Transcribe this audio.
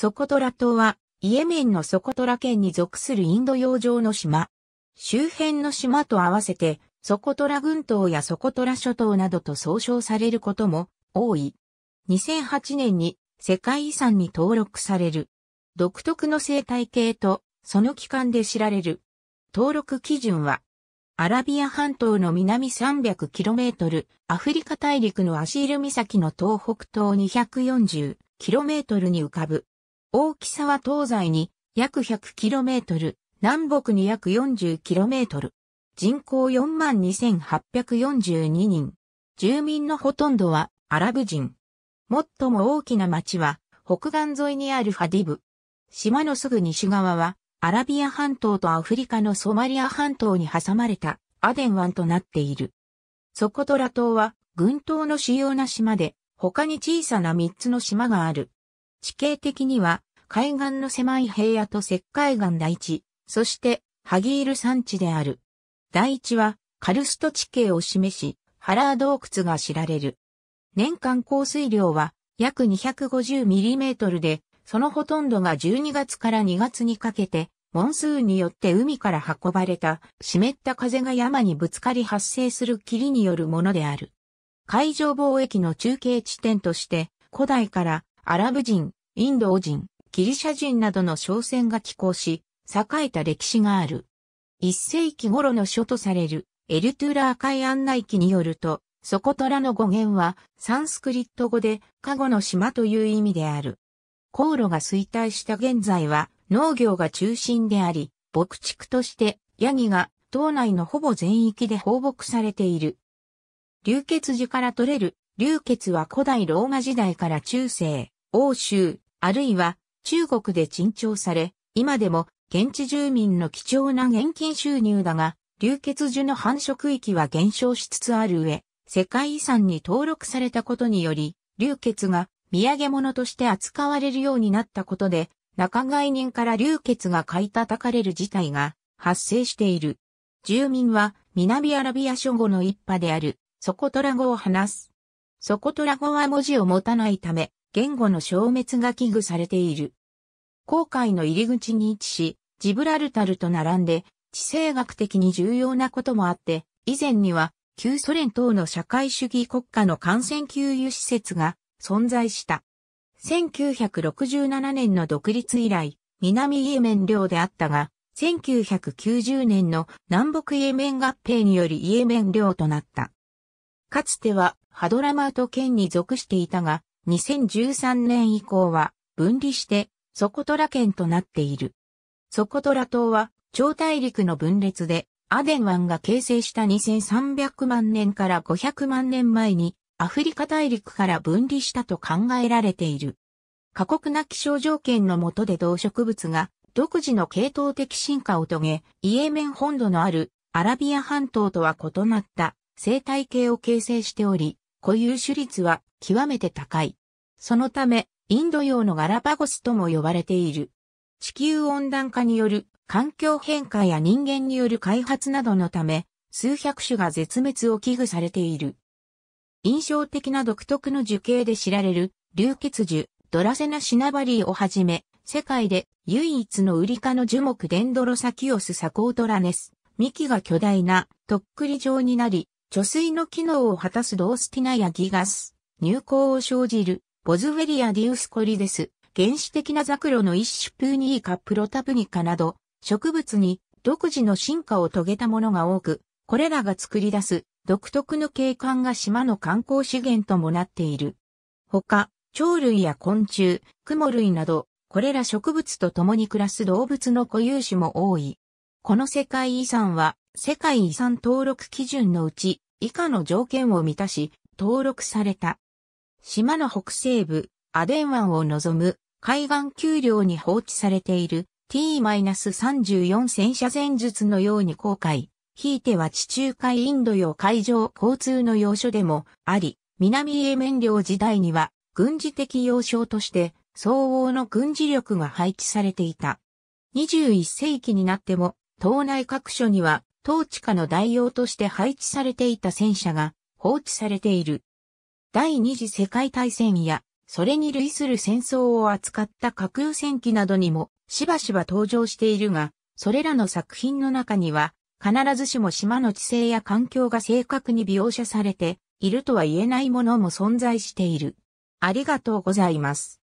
ソコトラ島は、イエメンのソコトラ県に属するインド洋上の島。周辺の島と合わせて、ソコトラ群島やソコトラ諸島などと総称されることも多い。2008年に世界遺産に登録される。独特の生態系とその期間で知られる。登録基準は、アラビア半島の南 300km、アフリカ大陸のアシール岬の東北東 240km に浮かぶ大きさは東西に約 100km、南北に約 40km。人口42,842人。住民のほとんどはアラブ人。最も大きな町は北岸沿いにあるファディブ。島のすぐ西側はアラビア半島とアフリカのソマリア半島に挟まれたアデン湾となっている。ソコトラ島は群島の主要な島で他に小さな3つの島がある。地形的には、海岸の狭い平野と石灰岩大地、そして、ハギール山地である。大地は、カルスト地形を示し、ハラー洞窟が知られる。年間降水量は、約2 5 0トルで、そのほとんどが12月から2月にかけて、モンスーンによって海から運ばれた湿った風が山にぶつかり発生する霧によるものである。海上貿易の中継地点として古代からアラブ人、インド人、ギリシャ人などの商船が寄港し、栄えた歴史がある。一世紀頃の書とされる、エルトゥーラー海案内記によると、ソコトラの語源は、サンスクリット語で、カゴの島という意味である。航路が衰退した現在は、農業が中心であり、牧畜として、ヤギが、島内のほぼ全域で放牧されている。流血寺から取れる、流血は古代ローマ時代から中世、欧州、あるいは中国で珍重され、今でも現地住民の貴重な現金収入だが、流血樹の繁殖域は減少しつつある上、世界遺産に登録されたことにより、流血が土産物として扱われるようになったことで、仲買人から流血が買い叩かれる事態が発生している。住民は南アラビア諸語の一派であるソコトラ語を話す。ソコトラ語は文字を持たないため、言語の消滅が危惧されている。航海の入り口に位置し、ジブラルタルと並んで、地政学的に重要なこともあって、以前には、旧ソ連等の社会主義国家の感染給油施設が存在した。1967年の独立以来、南イエメン領であったが、1990年の南北イエメン合併によりイエメン領となった。かつてはハドラマート県に属していたが、2013年以降は分離してソコトラ県となっている。ソコトラ島は超大陸の分裂でアデン湾が形成した2300万年から500万年前にアフリカ大陸から分離したと考えられている。過酷な気象条件の下で動植物が独自の系統的進化を遂げ、イエメン本土のあるアラビア半島とは異なった生態系を形成しており、固有種率は極めて高い。そのため、インド洋のガラパゴスとも呼ばれている。地球温暖化による環境変化や人間による開発などのため、数百種が絶滅を危惧されている。印象的な独特の樹形で知られる、流血樹、ドラセナシナバリーをはじめ、世界で唯一のウリ科の樹木デンドロサキオスサコートラネス、幹が巨大な、とっくり状になり、貯水の機能を果たすドースティナやギガス、入港を生じる、ボズウェリア・ディウスコリデス、原始的なザクロの一種プーニーカ・プロタプニカなど、植物に独自の進化を遂げたものが多く、これらが作り出す独特の景観が島の観光資源ともなっている。他、鳥類や昆虫、モ類など、これら植物と共に暮らす動物の固有種も多い。この世界遺産は、世界遺産登録基準のうち、以下の条件を満たし、登録された。島の北西部、アデン湾を望む海岸丘陵に放置されている T-34 戦車戦術のように航海、ひいては地中海インド洋海上交通の要所でもあり、南エメン領時代には軍事的要衝として相応の軍事力が配置されていた。21世紀になっても、島内各所には統治下の代用として配置されていた戦車が放置されている。第二次世界大戦や、それに類する戦争を扱った架空戦記などにもしばしば登場しているが、それらの作品の中には、必ずしも島の地勢や環境が正確に描写されているとは言えないものも存在している。ありがとうございます。